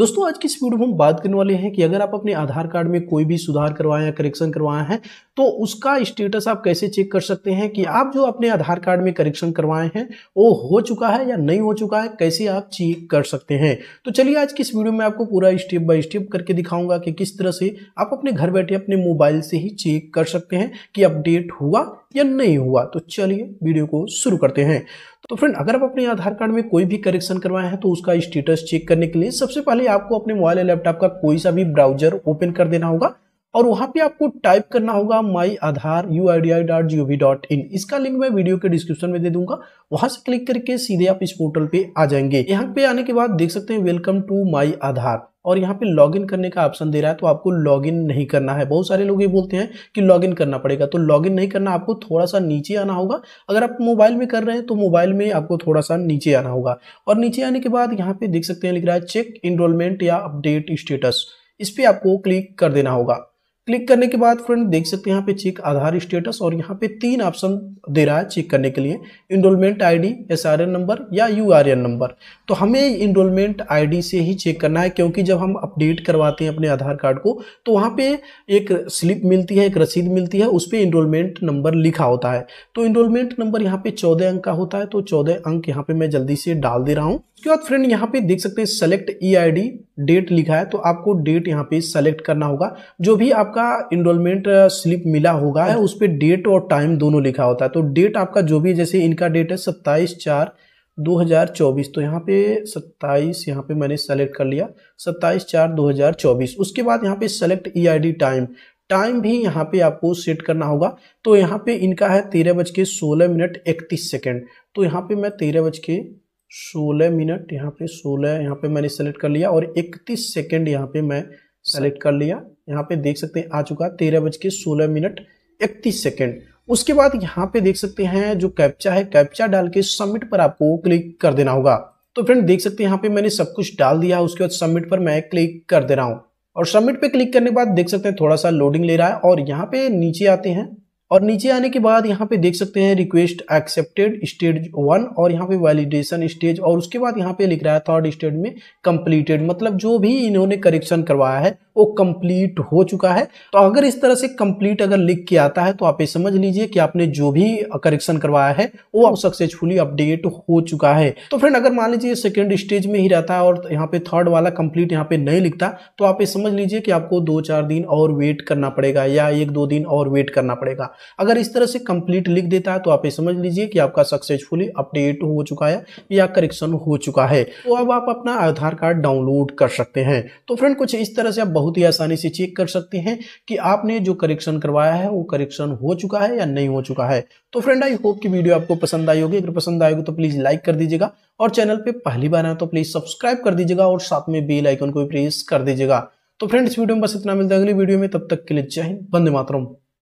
दोस्तों आज की इस वीडियो में हम बात करने वाले हैं कि अगर आप अपने आधार कार्ड में कोई भी सुधार करवाए या करेक्शन करवाएं हैं तो उसका स्टेटस आप कैसे चेक कर सकते हैं कि आप जो अपने आधार कार्ड में करेक्शन करवाए हैं वो हो चुका है या नहीं हो चुका है कैसे आप चेक कर सकते हैं तो चलिए आज की इस वीडियो में आपको पूरा स्टेप बाय स्टेप करके दिखाऊंगा कि किस तरह से आप अपने घर बैठे अपने मोबाइल से ही चेक कर सकते हैं कि अपडेट हुआ या नहीं हुआ तो चलिए वीडियो को शुरू करते हैं तो फ्रेंड अगर आप अपने आधार कार्ड में कोई भी करेक्शन करवाए हैं तो उसका स्टेटस चेक करने के लिए सबसे पहले आपको अपने मोबाइल या लैपटॉप का कोई सा भी ब्राउजर ओपन कर देना होगा और वहां पे आपको टाइप करना होगा my Aadhaar U I D A I dot G O V dot इसका लिंक मैं वीडियो के डिस्क्रिप्शन में दे दूंगा वहां से क्लिक करके सीधे आप इस पोर्टल पे आ जाएंगे यहाँ पे आने के बाद देख सकते हैं वेलकम टू माई आधार और यहाँ पे लॉगिन करने का ऑप्शन दे रहा है तो आपको लॉगिन नहीं करना है बहुत सारे लोग ये बोलते हैं कि लॉगिन करना पड़ेगा तो लॉगिन नहीं करना आपको थोड़ा सा नीचे आना होगा अगर आप मोबाइल में कर रहे हैं तो मोबाइल में आपको थोड़ा सा नीचे आना होगा और नीचे आने के बाद यहाँ पे देख सकते हैं लिख रहा है चेक इनरोलमेंट या अपडेट स्टेटस इस पर आपको क्लिक कर देना होगा क्लिक करने के बाद फ्रेंड देख सकते हैं यहाँ पे चेक आधार स्टेटस और यहाँ पे तीन ऑप्शन दे रहा है चेक करने के लिए इनरोलमेंट आईडी एन नंबर या यूआरएन नंबर तो हमें इनरोलमेंट आईडी से ही चेक करना है क्योंकि जब हम अपडेट करवाते हैं अपने आधार कार्ड को तो वहाँ पे एक स्लिप मिलती है एक रसीद मिलती है उस पर इनरोलमेंट नंबर लिखा होता है तो इनरोलमेंट नंबर यहाँ पे चौदह अंक का होता है तो चौदह अंक यहाँ पे मैं जल्दी से डाल दे रहा हूँ उसके बाद फ्रेंड यहाँ पे देख सकते हैं सेलेक्ट ई e डेट लिखा है तो आपको डेट यहाँ पे सेलेक्ट करना होगा जो भी आपका इनरोलमेंट स्लिप मिला होगा है हाँ उस पर डेट और टाइम दोनों लिखा होता है तो डेट आपका जो भी जैसे इनका डेट है सत्ताईस चार 2024 तो यहाँ पे 27 यहाँ पे मैंने सेलेक्ट कर लिया 27 चार 2024 उसके बाद यहाँ पे सेलेक्ट ई टाइम टाइम भी यहाँ पे आपको सेट करना होगा तो यहाँ पे इनका है तेरह बज के सोलह मिनट इकतीस सेकेंड तो यहाँ पे मैं तेरह बज के सोलह मिनट यहाँ पे सोलह यहाँ पे मैंने सेलेक्ट कर लिया और इकतीस सेकेंड यहाँ पे मैं सेलेक्ट कर लिया यहाँ पे देख सकते हैं आ चुका तेरह बज के सोलह मिनट इकतीस सेकेंड उसके बाद यहाँ पे देख सकते हैं जो कैप्चा है कैप्चा डाल के सबमिट पर आपको क्लिक कर देना होगा तो फ्रेंड देख सकते हैं यहाँ पे मैंने सब कुछ डाल दिया उसके बाद सबमिट पर मैं क्लिक कर दे रहा हूँ और सबमिट पे क्लिक करने के बाद देख सकते हैं थोड़ा सा लोडिंग ले रहा है और यहाँ पे नीचे आते हैं और नीचे आने के बाद यहाँ पे देख सकते हैं रिक्वेस्ट एक्सेप्टेड स्टेज वन और यहाँ पे वैलिडेशन स्टेज और उसके बाद यहाँ पे लिख रहा है थर्ड स्टेज में कंप्लीटेड मतलब जो भी इन्होंने करेक्शन करवाया है वो कंप्लीट हो चुका है तो अगर इस तरह से कंप्लीट अगर लिख के आता है तो आप ये समझ लीजिए कि आपने जो भी करेक्शन करवाया है वो अब सक्सेसफुली अपडेट हो चुका है तो फ्रेंड अगर मान लीजिए सेकेंड स्टेज में ही रहता है और यहाँ पे थर्ड वाला कंप्लीट यहाँ पे नहीं लिखता तो आप ये समझ लीजिए कि आपको दो चार दिन और वेट करना पड़ेगा या एक दो दिन और वेट करना पड़ेगा अगर इस तरह से कंप्लीट लिख देता है तो आप ये समझ लीजिए कि आपका सक्सेसफुली अपडेट हो चुका है या करेक्शन हो चुका है तो अब आप अपना आधार कार्ड डाउनलोड कर सकते हैं तो फ्रेंड कुछ इस तरह से आप बहुत बहुत ही आसानी से चेक कर सकते हैं कि आपने जो करेक्शन करवाया है वो करेक्शन हो चुका है या नहीं हो चुका है तो फ्रेंड आई होप की वीडियो आपको पसंद आई होगी अगर पसंद आएगी तो प्लीज़ लाइक कर दीजिएगा और चैनल पर पहली बार आए तो प्लीज़ सब्सक्राइब कर दीजिएगा और साथ में बेल आइकन को भी प्रेस कर दीजिएगा तो फ्रेंड्स वीडियो में बस इतना मिलता है अगली वीडियो में तब तक के लिए जय हिंद बंदे मातरम